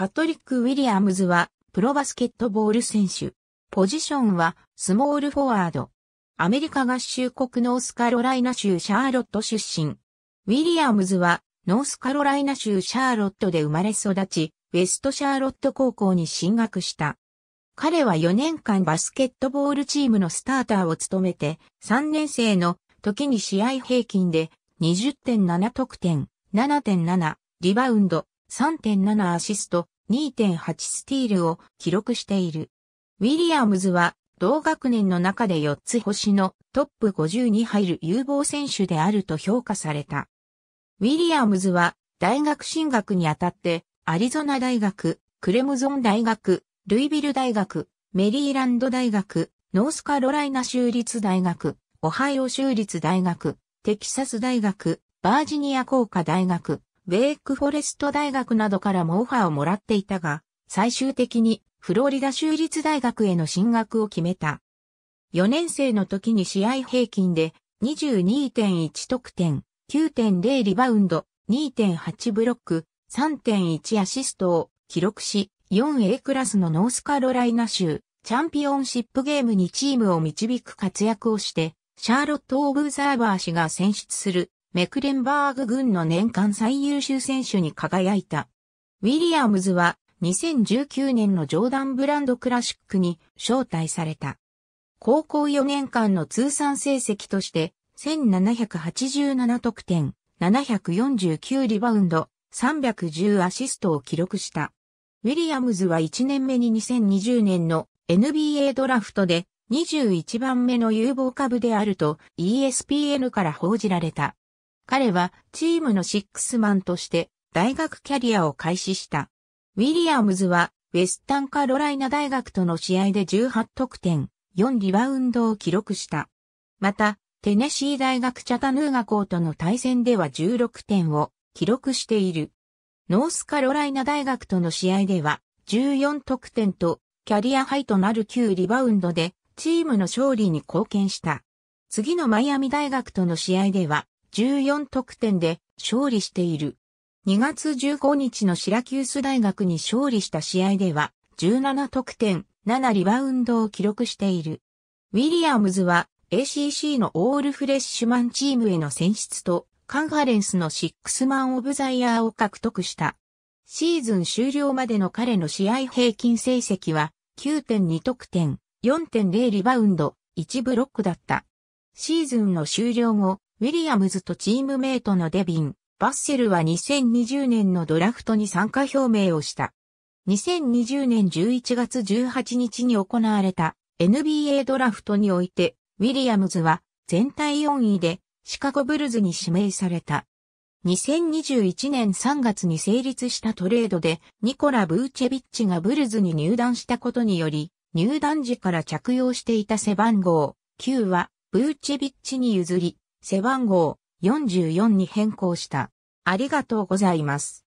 パトリック・ウィリアムズは、プロバスケットボール選手。ポジションは、スモールフォワード。アメリカ合衆国ノースカロライナ州シャーロット出身。ウィリアムズは、ノースカロライナ州シャーロットで生まれ育ち、ウェストシャーロット高校に進学した。彼は4年間バスケットボールチームのスターターを務めて、3年生の時に試合平均で20.7得点、7.7リバウンド、3.7アシスト、2.8スティールを記録している。ウィリアムズは同学年の中で4つ星のトップ50に入る有望選手であると評価された。ウィリアムズは大学進学にあたってアリゾナ大学、クレムゾン大学、ルイビル大学、メリーランド大学、ノースカロライナ州立大学、オハイオ州立大学、テキサス大学、バージニア工科大学、ウェイクフォレスト大学などからもオファーをもらっていたが、最終的にフロリダ州立大学への進学を決めた。4年生の時に試合平均で22.1得点、9.0リバウンド、2.8ブロック、3.1アシストを記録し、4A クラスのノースカロライナ州チャンピオンシップゲームにチームを導く活躍をして、シャーロット・オブザーバー氏が選出するメクレンバーグ軍の年間最優秀選手に輝いた。ウィリアムズは2019年のジョーダンブランドクラシックに招待された。高校4年間の通算成績として1787得点、749リバウンド、310アシストを記録した。ウィリアムズは1年目に2020年の NBA ドラフトで21番目の有望株であると ESPN から報じられた。彼はチームのシックスマンとして大学キャリアを開始した。ウィリアムズはウェスタンカロライナ大学との試合で18得点、4リバウンドを記録した。また、テネシー大学チャタヌーガ校との対戦では16点を記録している。ノースカロライナ大学との試合では14得点とキャリアハイとなる9リバウンドでチームの勝利に貢献した。次のマイアミ大学との試合では14得点で勝利している。2月15日のシラキュース大学に勝利した試合では17得点、7リバウンドを記録している。ウィリアムズは ACC のオールフレッシュマンチームへの選出とカンファレンスのシックスマンオブザイヤーを獲得した。シーズン終了までの彼の試合平均成績は9.2得点、4.0リバウンド、1ブロックだった。シーズンの終了後、ウィリアムズとチームメイトのデビン、バッセルは2020年のドラフトに参加表明をした。2020年11月18日に行われた NBA ドラフトにおいて、ウィリアムズは全体4位でシカゴブルズに指名された。2021年3月に成立したトレードでニコラ・ブーチェビッチがブルズに入団したことにより、入団時から着用していた背番号9はブーチェビッチに譲り、背番号44に変更した。ありがとうございます。